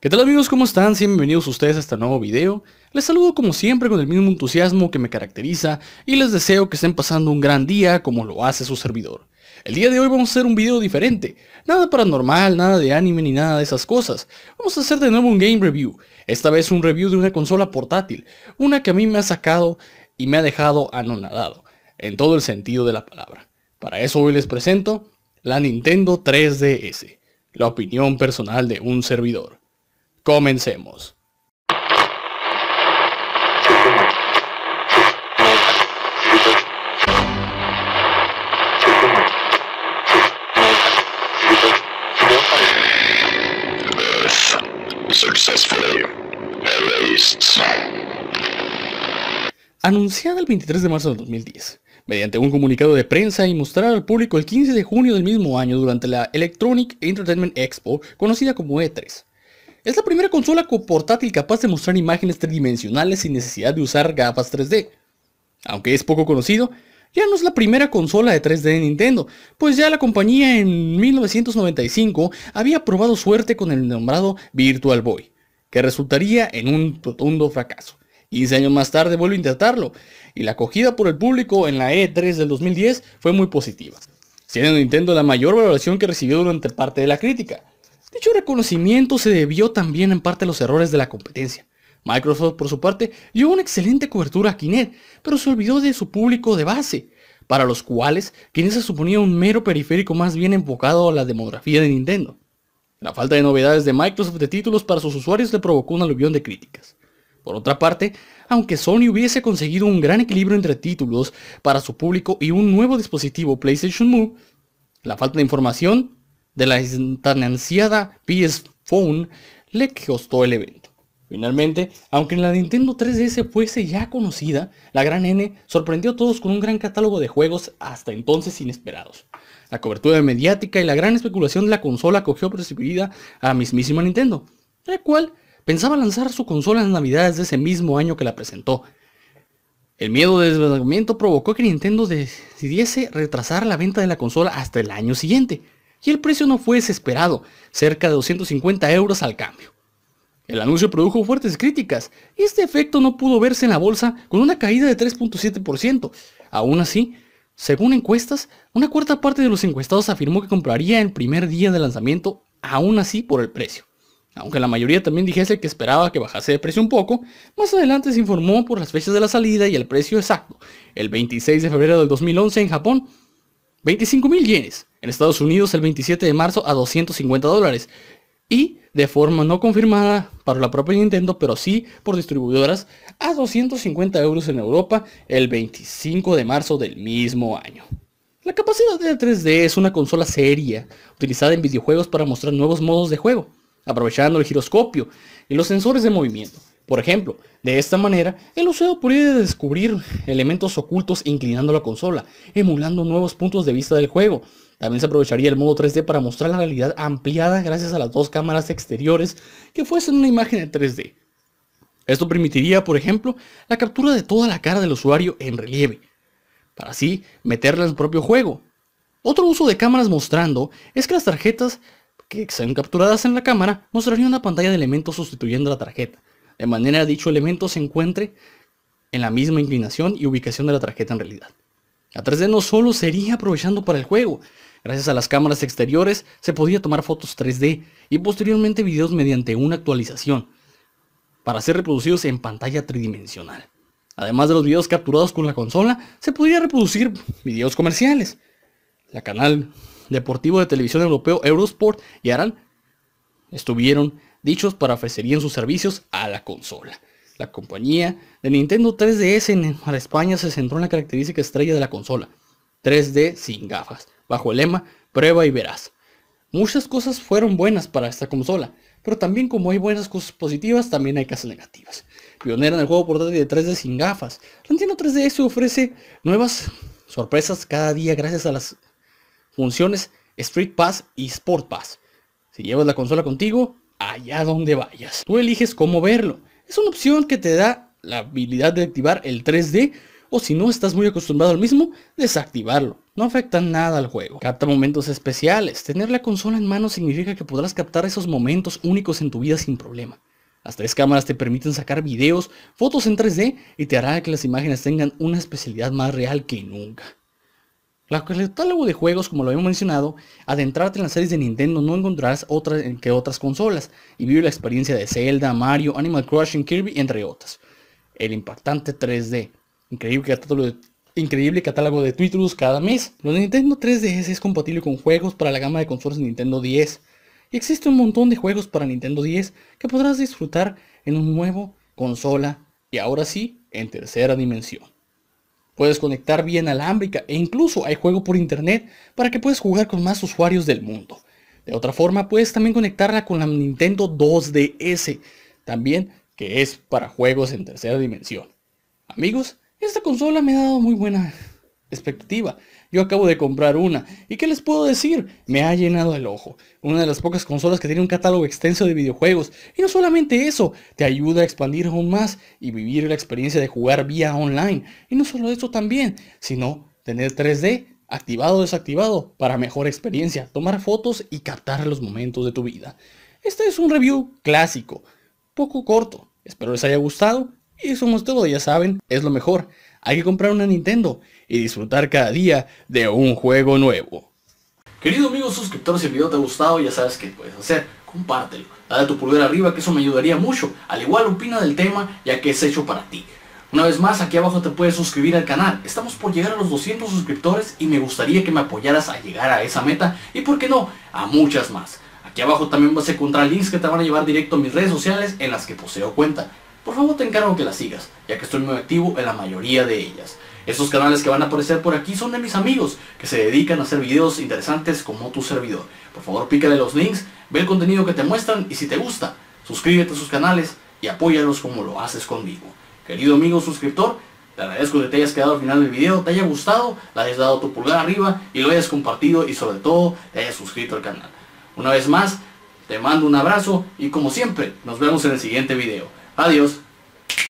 ¿Qué tal amigos? ¿Cómo están? Bienvenidos ustedes a este nuevo video. Les saludo como siempre con el mismo entusiasmo que me caracteriza y les deseo que estén pasando un gran día como lo hace su servidor. El día de hoy vamos a hacer un video diferente, nada paranormal, nada de anime ni nada de esas cosas. Vamos a hacer de nuevo un game review, esta vez un review de una consola portátil, una que a mí me ha sacado y me ha dejado anonadado, en todo el sentido de la palabra. Para eso hoy les presento la Nintendo 3DS, la opinión personal de un servidor. Comencemos. Anunciada el 23 de marzo de 2010, mediante un comunicado de prensa y mostrada al público el 15 de junio del mismo año durante la Electronic Entertainment Expo, conocida como E3, es la primera consola portátil capaz de mostrar imágenes tridimensionales sin necesidad de usar gafas 3D. Aunque es poco conocido, ya no es la primera consola de 3D de Nintendo, pues ya la compañía en 1995 había probado suerte con el nombrado Virtual Boy, que resultaría en un rotundo fracaso. 15 años más tarde vuelve a intentarlo, y la acogida por el público en la E3 del 2010 fue muy positiva, siendo Nintendo la mayor valoración que recibió durante parte de la crítica. Dicho reconocimiento se debió también en parte a los errores de la competencia. Microsoft, por su parte, dio una excelente cobertura a Kinect, pero se olvidó de su público de base, para los cuales Kinect se suponía un mero periférico más bien enfocado a la demografía de Nintendo. La falta de novedades de Microsoft de títulos para sus usuarios le provocó un aluvión de críticas. Por otra parte, aunque Sony hubiese conseguido un gran equilibrio entre títulos para su público y un nuevo dispositivo PlayStation Move, la falta de información de la tan PS Phone le costó el evento. Finalmente, aunque la Nintendo 3DS fuese ya conocida, la gran N sorprendió a todos con un gran catálogo de juegos hasta entonces inesperados. La cobertura mediática y la gran especulación de la consola cogió percibida a mismísima Nintendo, la cual pensaba lanzar su consola en navidades de ese mismo año que la presentó. El miedo de desbordamiento provocó que Nintendo decidiese retrasar la venta de la consola hasta el año siguiente, y el precio no fue desesperado, cerca de 250 euros al cambio. El anuncio produjo fuertes críticas y este efecto no pudo verse en la bolsa con una caída de 3.7%. Aún así, según encuestas, una cuarta parte de los encuestados afirmó que compraría el primer día de lanzamiento aún así por el precio. Aunque la mayoría también dijese que esperaba que bajase de precio un poco, más adelante se informó por las fechas de la salida y el precio exacto. El 26 de febrero del 2011 en Japón, mil yenes, en Estados Unidos el 27 de marzo a 250 dólares. Y de forma no confirmada para la propia Nintendo, pero sí por distribuidoras, a 250 euros en Europa el 25 de marzo del mismo año. La capacidad de 3D es una consola seria, utilizada en videojuegos para mostrar nuevos modos de juego, aprovechando el giroscopio y los sensores de movimiento. Por ejemplo, de esta manera, el usuario puede descubrir elementos ocultos inclinando la consola, emulando nuevos puntos de vista del juego, también se aprovecharía el modo 3D para mostrar la realidad ampliada gracias a las dos cámaras exteriores que fuesen una imagen en 3D. Esto permitiría, por ejemplo, la captura de toda la cara del usuario en relieve, para así meterla en el propio juego. Otro uso de cámaras mostrando es que las tarjetas que sean capturadas en la cámara mostrarían una pantalla de elementos sustituyendo la tarjeta, de manera dicho elemento se encuentre en la misma inclinación y ubicación de la tarjeta en realidad. La 3D no solo sería aprovechando para el juego, gracias a las cámaras exteriores se podía tomar fotos 3D y posteriormente videos mediante una actualización para ser reproducidos en pantalla tridimensional. Además de los videos capturados con la consola, se podía reproducir videos comerciales. La canal deportivo de televisión europeo Eurosport y Aran estuvieron dichos para ofrecerían sus servicios a la consola. La compañía de Nintendo 3DS en España se centró en la característica estrella de la consola, 3D sin gafas, bajo el lema prueba y verás. Muchas cosas fueron buenas para esta consola, pero también como hay buenas cosas positivas, también hay cosas negativas. Pionera en el juego portátil de 3D sin gafas, Nintendo 3DS ofrece nuevas sorpresas cada día gracias a las funciones Street Pass y Sport Pass. Si llevas la consola contigo, allá donde vayas. Tú eliges cómo verlo. Es una opción que te da la habilidad de activar el 3D o si no estás muy acostumbrado al mismo, desactivarlo. No afecta nada al juego. Capta momentos especiales. Tener la consola en mano significa que podrás captar esos momentos únicos en tu vida sin problema. Las tres cámaras te permiten sacar videos, fotos en 3D y te hará que las imágenes tengan una especialidad más real que nunca. La catálogo de juegos, como lo habíamos mencionado, adentrarte en las series de Nintendo no encontrarás otras que otras consolas y vive la experiencia de Zelda, Mario, Animal Crossing, Kirby, entre otras. El impactante 3D, increíble catálogo de, increíble catálogo títulos cada mes. Los Nintendo 3DS es compatible con juegos para la gama de consolas de Nintendo 10 y existe un montón de juegos para Nintendo 10 que podrás disfrutar en un nuevo consola y ahora sí en tercera dimensión. Puedes conectar bien alámbrica e incluso hay juego por internet para que puedas jugar con más usuarios del mundo. De otra forma, puedes también conectarla con la Nintendo 2DS, también que es para juegos en tercera dimensión. Amigos, esta consola me ha dado muy buena expectativa. Yo acabo de comprar una. ¿Y qué les puedo decir? Me ha llenado el ojo. Una de las pocas consolas que tiene un catálogo extenso de videojuegos. Y no solamente eso, te ayuda a expandir aún más y vivir la experiencia de jugar vía online. Y no solo eso también, sino tener 3D activado o desactivado para mejor experiencia, tomar fotos y captar los momentos de tu vida. Este es un review clásico, poco corto. Espero les haya gustado y somos todo, ya saben, es lo mejor. Hay que comprar una Nintendo y disfrutar cada día de un juego nuevo. Querido amigo suscriptores si el video te ha gustado ya sabes qué puedes hacer, compártelo, dale tu pulgar arriba que eso me ayudaría mucho, al igual opina del tema ya que es hecho para ti. Una vez más, aquí abajo te puedes suscribir al canal. Estamos por llegar a los 200 suscriptores y me gustaría que me apoyaras a llegar a esa meta y, por qué no, a muchas más. Aquí abajo también vas a encontrar links que te van a llevar directo a mis redes sociales en las que poseo cuenta. Por favor te encargo que las sigas, ya que estoy muy activo en la mayoría de ellas. Estos canales que van a aparecer por aquí son de mis amigos que se dedican a hacer videos interesantes como tu servidor. Por favor, pícale los links, ve el contenido que te muestran y si te gusta, suscríbete a sus canales y apóyalos como lo haces conmigo. Querido amigo suscriptor, te agradezco que te hayas quedado al final del video, te haya gustado, le hayas dado tu pulgar arriba y lo hayas compartido y sobre todo te hayas suscrito al canal. Una vez más, te mando un abrazo y como siempre, nos vemos en el siguiente video. Adiós.